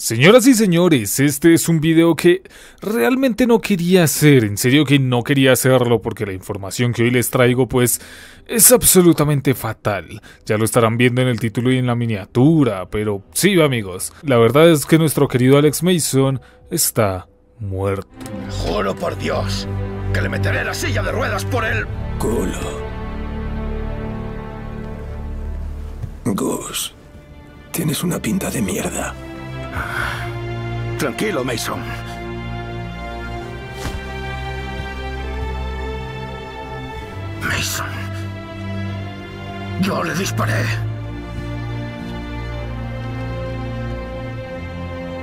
Señoras y señores, este es un video que realmente no quería hacer, en serio que no quería hacerlo porque la información que hoy les traigo pues es absolutamente fatal. Ya lo estarán viendo en el título y en la miniatura, pero sí amigos, la verdad es que nuestro querido Alex Mason está muerto. Juro por Dios que le meteré la silla de ruedas por el culo. Gus, tienes una pinta de mierda. Tranquilo, Mason. Mason. Yo le disparé.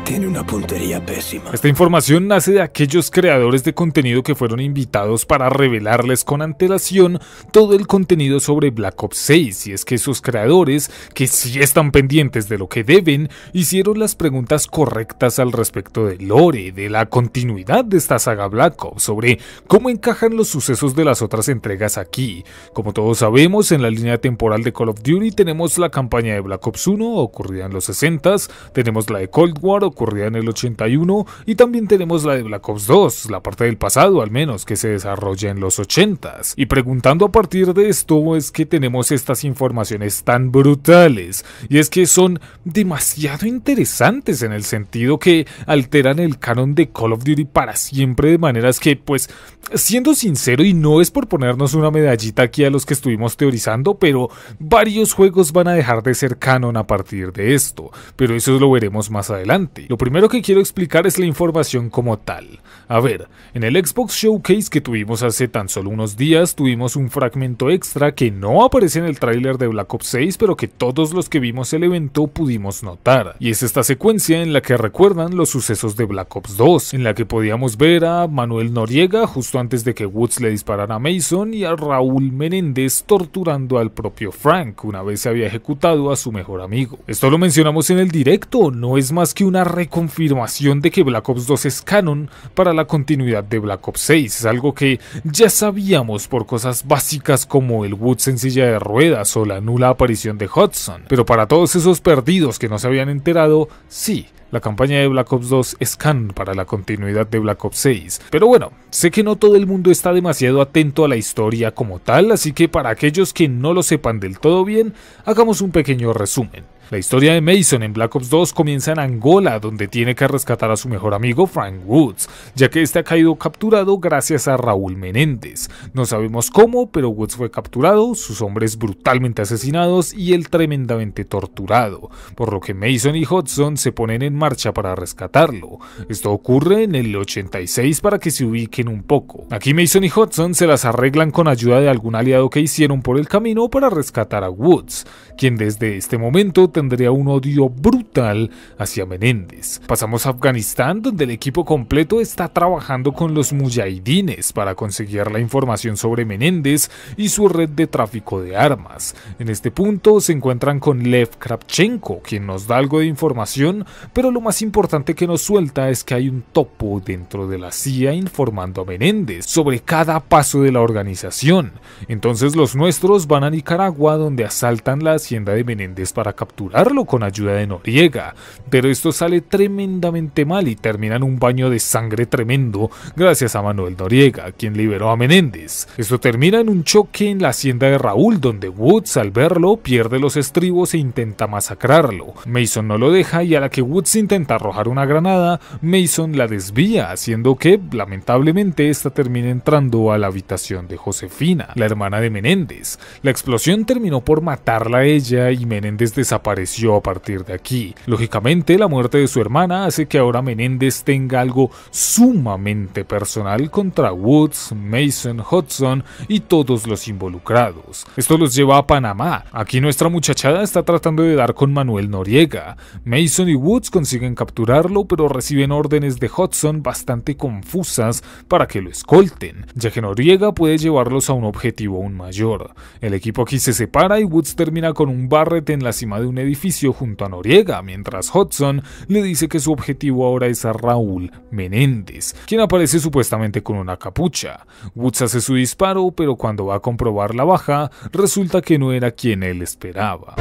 Tiene una puntería pésima. Esta información nace de aquellos creadores de contenido que fueron invitados para revelarles con antelación todo el contenido sobre Black Ops 6, y es que esos creadores, que sí están pendientes de lo que deben, hicieron las preguntas correctas al respecto de lore, de la continuidad de esta saga Black Ops, sobre cómo encajan los sucesos de las otras entregas aquí. Como todos sabemos, en la línea temporal de Call of Duty tenemos la campaña de Black Ops 1 ocurrida en los 60s, tenemos la de Cold War ocurrida en el 81, y también tenemos la de Black Ops 2, la parte del pasado al menos, que se desarrolla en los 80s. Y preguntando a partir de esto es que tenemos estas informaciones tan brutales, y es que son demasiado interesantes en el sentido que alteran el canon de Call of Duty para siempre de maneras que, pues, siendo sincero, y no es por ponernos una medallita aquí a los que estuvimos teorizando, pero varios juegos van a dejar de ser canon a partir de esto, pero eso lo veremos más adelante. Lo primero que quiero explicar es la información como tal. A ver, en el Xbox Showcase que tuvimos hace tan solo unos días, tuvimos un fragmento extra que no aparece en el tráiler de Black Ops 6, pero que todos los que vimos el evento pudimos notar. Y es esta secuencia en la que recuerdan los sucesos de Black Ops 2, en la que podíamos ver a Manuel Noriega justo antes de que Woods le disparara a Mason y a Raúl Menéndez torturando al propio Frank una vez se había ejecutado a su mejor amigo. Esto lo mencionamos en el directo, no es más que una reconfirmación de que Black Ops 2 es canon para la continuidad de Black Ops 6, algo que ya sabíamos por cosas básicas como el Woods en silla de ruedas o la nula aparición de Hudson, pero para todos esos perdidos que no se habían enterado, sí, la campaña de Black Ops 2 es para la continuidad de Black Ops 6. Pero bueno, sé que no todo el mundo está demasiado atento a la historia como tal, así que para aquellos que no lo sepan del todo bien, hagamos un pequeño resumen. La historia de Mason en Black Ops 2 comienza en Angola, donde tiene que rescatar a su mejor amigo Frank Woods, ya que este ha caído capturado gracias a Raúl Menéndez. No sabemos cómo, pero Woods fue capturado, sus hombres brutalmente asesinados y él tremendamente torturado, por lo que Mason y Hudson se ponen en marcha para rescatarlo. Esto ocurre en el 86 para que se ubiquen un poco. Aquí Mason y Hudson se las arreglan con ayuda de algún aliado que hicieron por el camino para rescatar a Woods, quien desde este momento tendría un odio brutal hacia Menéndez. Pasamos a Afganistán donde el equipo completo está trabajando con los mujahidines para conseguir la información sobre Menéndez y su red de tráfico de armas. En este punto se encuentran con Lev Kravchenko, quien nos da algo de información, pero lo más importante que nos suelta es que hay un topo dentro de la CIA informando a Menéndez sobre cada paso de la organización. Entonces los nuestros van a Nicaragua donde asaltan la hacienda de Menéndez para capturarlo con ayuda de Noriega. Pero esto sale tremendamente mal y terminan en un baño de sangre tremendo gracias a Manuel Noriega, quien liberó a Menéndez. Esto termina en un choque en la hacienda de Raúl donde Woods al verlo pierde los estribos e intenta masacrarlo. Mason no lo deja y a la que Woods intenta arrojar una granada, Mason la desvía, haciendo que, lamentablemente, esta termine entrando a la habitación de Josefina, la hermana de Menéndez. La explosión terminó por matarla a ella y Menéndez desapareció a partir de aquí. Lógicamente, la muerte de su hermana hace que ahora Menéndez tenga algo sumamente personal contra Woods, Mason, Hudson y todos los involucrados. Esto los lleva a Panamá. Aquí nuestra muchachada está tratando de dar con Manuel Noriega. Mason y Woods con consiguen capturarlo, pero reciben órdenes de Hudson bastante confusas para que lo escolten, ya que Noriega puede llevarlos a un objetivo aún mayor. El equipo aquí se separa y Woods termina con un Barret en la cima de un edificio junto a Noriega, mientras Hudson le dice que su objetivo ahora es a Raúl Menéndez, quien aparece supuestamente con una capucha. Woods hace su disparo, pero cuando va a comprobar la baja, resulta que no era quien él esperaba.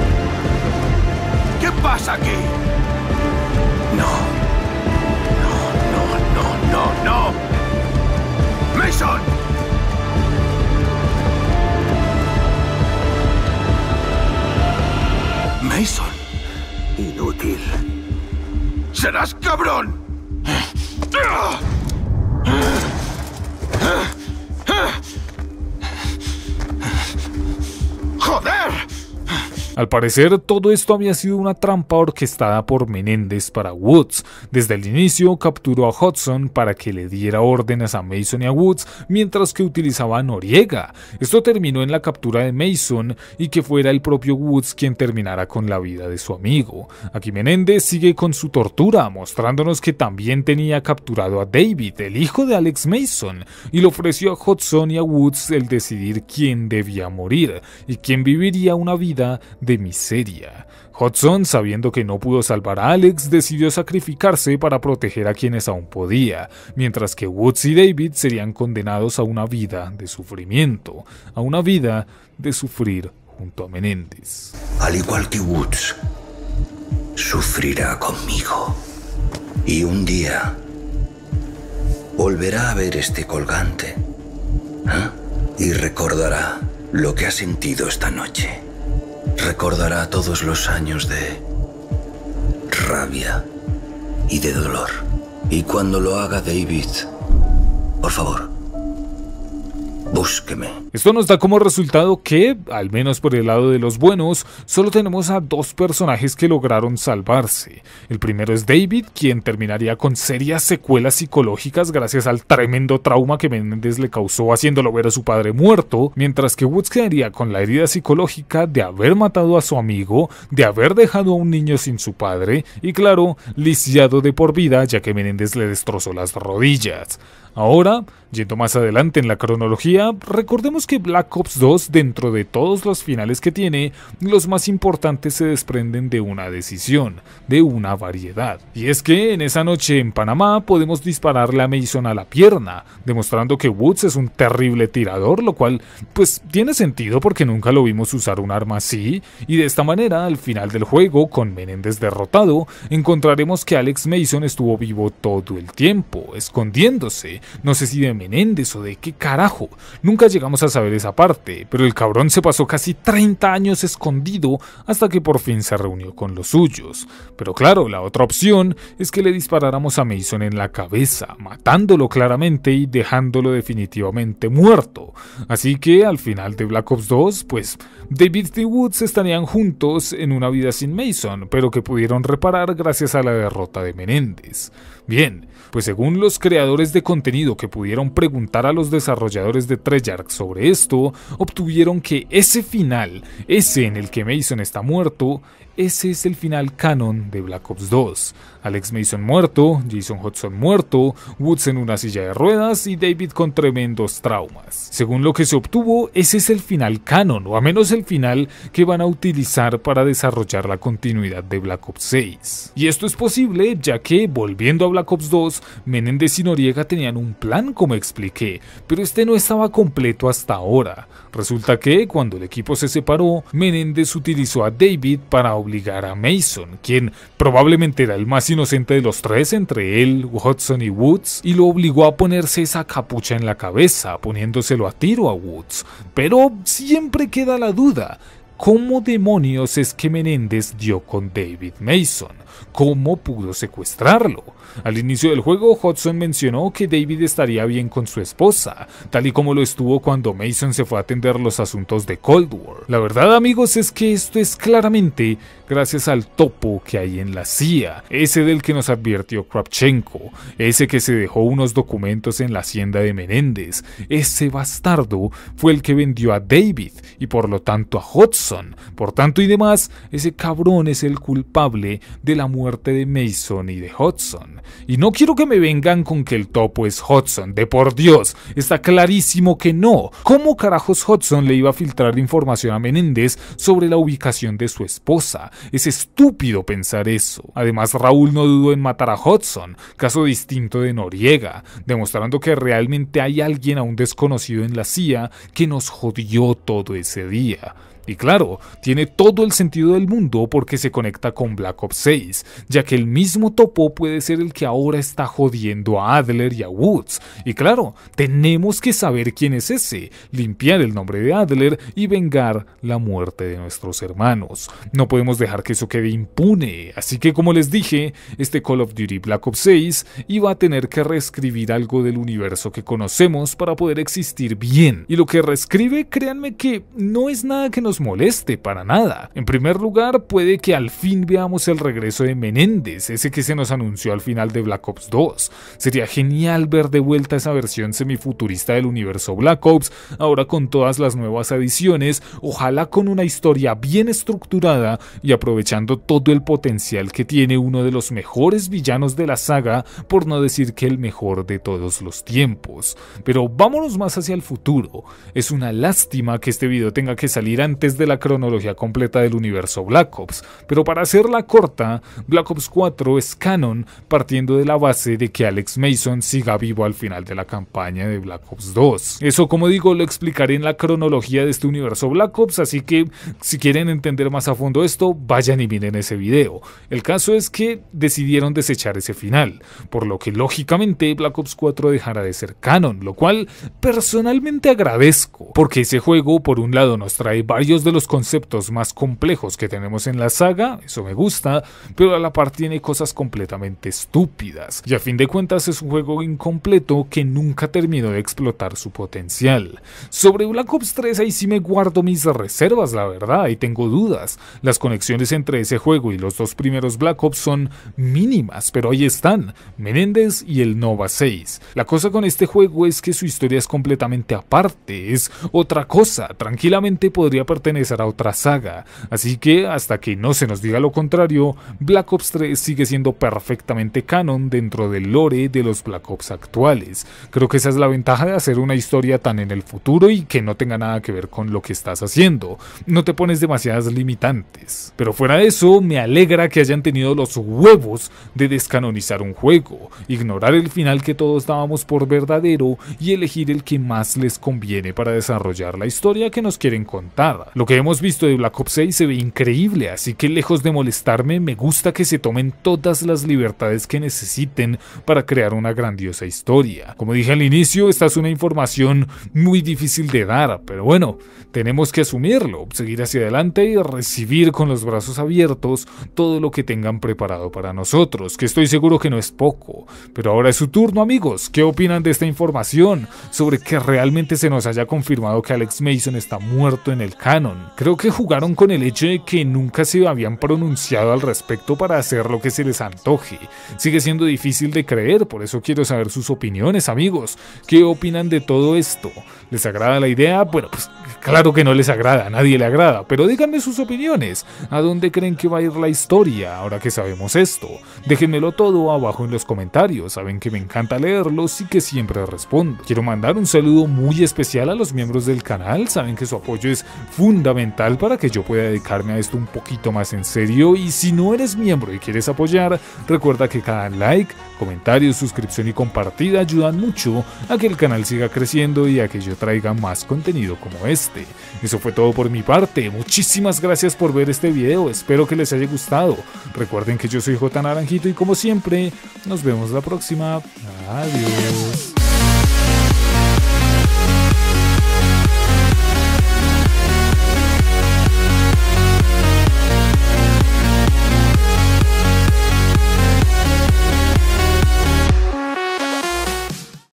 ¿Qué pasa aquí? Mason. Inútil. ¡Serás cabrón! Al parecer, todo esto había sido una trampa orquestada por Menéndez para Woods. Desde el inicio capturó a Hudson para que le diera órdenes a Mason y a Woods mientras que utilizaba a Noriega. Esto terminó en la captura de Mason y que fuera el propio Woods quien terminara con la vida de su amigo. Aquí Menéndez sigue con su tortura, mostrándonos que también tenía capturado a David, el hijo de Alex Mason, y le ofreció a Hudson y a Woods el decidir quién debía morir y quién viviría una vida de miseria. Hudson, sabiendo que no pudo salvar a Alex, decidió sacrificarse para proteger a quienes aún podía, mientras que Woods y David serían condenados a una vida de sufrimiento, a una vida de sufrir junto a Menéndez. Al igual que Woods, sufrirá conmigo. Y un día volverá a ver este colgante ¿eh? y recordará lo que ha sentido esta noche recordará todos los años de rabia y de dolor. Y cuando lo haga David, por favor, esto nos da como resultado que, al menos por el lado de los buenos, solo tenemos a dos personajes que lograron salvarse. El primero es David, quien terminaría con serias secuelas psicológicas gracias al tremendo trauma que Menéndez le causó haciéndolo ver a su padre muerto, mientras que Woods quedaría con la herida psicológica de haber matado a su amigo, de haber dejado a un niño sin su padre y claro, lisiado de por vida ya que Menéndez le destrozó las rodillas. Ahora, yendo más adelante en la cronología, recordemos que Black Ops 2, dentro de todos los finales que tiene, los más importantes se desprenden de una decisión, de una variedad. Y es que en esa noche en Panamá podemos dispararle a Mason a la pierna, demostrando que Woods es un terrible tirador, lo cual pues tiene sentido porque nunca lo vimos usar un arma así, y de esta manera al final del juego, con Menéndez derrotado, encontraremos que Alex Mason estuvo vivo todo el tiempo, escondiéndose, no sé si de Menéndez o de qué carajo, Nunca llegamos a saber esa parte, pero el cabrón se pasó casi 30 años escondido hasta que por fin se reunió con los suyos. Pero claro, la otra opción es que le disparáramos a Mason en la cabeza, matándolo claramente y dejándolo definitivamente muerto. Así que al final de Black Ops 2, pues David y Woods estarían juntos en una vida sin Mason, pero que pudieron reparar gracias a la derrota de Menéndez. Bien, pues según los creadores de contenido que pudieron preguntar a los desarrolladores de Treyarch sobre esto, obtuvieron que ese final, ese en el que Mason está muerto, ese es el final canon de Black Ops 2. Alex Mason muerto, Jason Hudson muerto, Woods en una silla de ruedas y David con tremendos traumas. Según lo que se obtuvo, ese es el final canon, o a menos el final que van a utilizar para desarrollar la continuidad de Black Ops 6. Y esto es posible ya que, volviendo a Black Ops 2, Menéndez y Noriega tenían un plan como expliqué, pero este no estaba completo hasta ahora. Resulta que, cuando el equipo se separó, Menéndez utilizó a David para obligar a Mason, quien probablemente era el más inocente de los tres entre él, Hudson y Woods, y lo obligó a ponerse esa capucha en la cabeza, poniéndoselo a tiro a Woods. Pero siempre queda la duda, ¿cómo demonios es que Menéndez dio con David Mason? cómo pudo secuestrarlo. Al inicio del juego, Hudson mencionó que David estaría bien con su esposa, tal y como lo estuvo cuando Mason se fue a atender los asuntos de Cold War. La verdad amigos es que esto es claramente gracias al topo que hay en la CIA, ese del que nos advirtió Kravchenko, ese que se dejó unos documentos en la hacienda de Menéndez, ese bastardo fue el que vendió a David y por lo tanto a Hudson, por tanto y demás, ese cabrón es el culpable de la muerte de Mason y de Hudson. Y no quiero que me vengan con que el topo es Hudson, de por Dios, está clarísimo que no. ¿Cómo carajos Hudson le iba a filtrar información a Menéndez sobre la ubicación de su esposa? Es estúpido pensar eso. Además, Raúl no dudó en matar a Hudson, caso distinto de Noriega, demostrando que realmente hay alguien aún desconocido en la CIA que nos jodió todo ese día. Y claro, tiene todo el sentido del mundo porque se conecta con Black Ops 6, ya que el mismo topo puede ser el que ahora está jodiendo a Adler y a Woods. Y claro, tenemos que saber quién es ese, limpiar el nombre de Adler y vengar la muerte de nuestros hermanos. No podemos dejar que eso quede impune, así que como les dije, este Call of Duty Black Ops 6 iba a tener que reescribir algo del universo que conocemos para poder existir bien. Y lo que reescribe, créanme que no es nada que nos moleste para nada. En primer lugar, puede que al fin veamos el regreso de Menéndez, ese que se nos anunció al final de Black Ops 2. Sería genial ver de vuelta esa versión semifuturista del universo Black Ops, ahora con todas las nuevas adiciones, ojalá con una historia bien estructurada y aprovechando todo el potencial que tiene uno de los mejores villanos de la saga, por no decir que el mejor de todos los tiempos. Pero vámonos más hacia el futuro. Es una lástima que este video tenga que salir antes de la cronología completa del universo Black Ops, pero para hacerla corta, Black Ops 4 es canon partiendo de la base de que Alex Mason siga vivo al final de la campaña de Black Ops 2. Eso como digo lo explicaré en la cronología de este universo Black Ops, así que si quieren entender más a fondo esto, vayan y miren ese video. El caso es que decidieron desechar ese final, por lo que lógicamente Black Ops 4 dejará de ser canon, lo cual personalmente agradezco, porque ese juego por un lado nos trae varios de los conceptos más complejos que tenemos en la saga, eso me gusta, pero a la par tiene cosas completamente estúpidas, y a fin de cuentas es un juego incompleto que nunca terminó de explotar su potencial. Sobre Black Ops 3 ahí sí me guardo mis reservas, la verdad, y tengo dudas. Las conexiones entre ese juego y los dos primeros Black Ops son mínimas, pero ahí están, Menéndez y el Nova 6. La cosa con este juego es que su historia es completamente aparte, es otra cosa, tranquilamente podría pertenecer pertenecer a otra saga, así que hasta que no se nos diga lo contrario, Black Ops 3 sigue siendo perfectamente canon dentro del lore de los Black Ops actuales. Creo que esa es la ventaja de hacer una historia tan en el futuro y que no tenga nada que ver con lo que estás haciendo, no te pones demasiadas limitantes. Pero fuera de eso, me alegra que hayan tenido los huevos de descanonizar un juego, ignorar el final que todos dábamos por verdadero y elegir el que más les conviene para desarrollar la historia que nos quieren contar. Lo que hemos visto de Black Ops 6 se ve increíble, así que lejos de molestarme, me gusta que se tomen todas las libertades que necesiten para crear una grandiosa historia. Como dije al inicio, esta es una información muy difícil de dar, pero bueno, tenemos que asumirlo, seguir hacia adelante y recibir con los brazos abiertos todo lo que tengan preparado para nosotros, que estoy seguro que no es poco. Pero ahora es su turno, amigos. ¿Qué opinan de esta información sobre que realmente se nos haya confirmado que Alex Mason está muerto en el cáncer? Creo que jugaron con el hecho de que nunca se habían pronunciado al respecto para hacer lo que se les antoje. Sigue siendo difícil de creer, por eso quiero saber sus opiniones, amigos. ¿Qué opinan de todo esto? ¿Les agrada la idea? Bueno, pues claro que no les agrada, a nadie le agrada, pero díganme sus opiniones. ¿A dónde creen que va a ir la historia ahora que sabemos esto? Déjenmelo todo abajo en los comentarios, saben que me encanta leerlos y que siempre respondo. Quiero mandar un saludo muy especial a los miembros del canal, saben que su apoyo es fundamental fundamental para que yo pueda dedicarme a esto un poquito más en serio y si no eres miembro y quieres apoyar, recuerda que cada like, comentario, suscripción y compartida ayudan mucho a que el canal siga creciendo y a que yo traiga más contenido como este. Eso fue todo por mi parte, muchísimas gracias por ver este video, espero que les haya gustado. Recuerden que yo soy J Naranjito y como siempre, nos vemos la próxima. Adiós.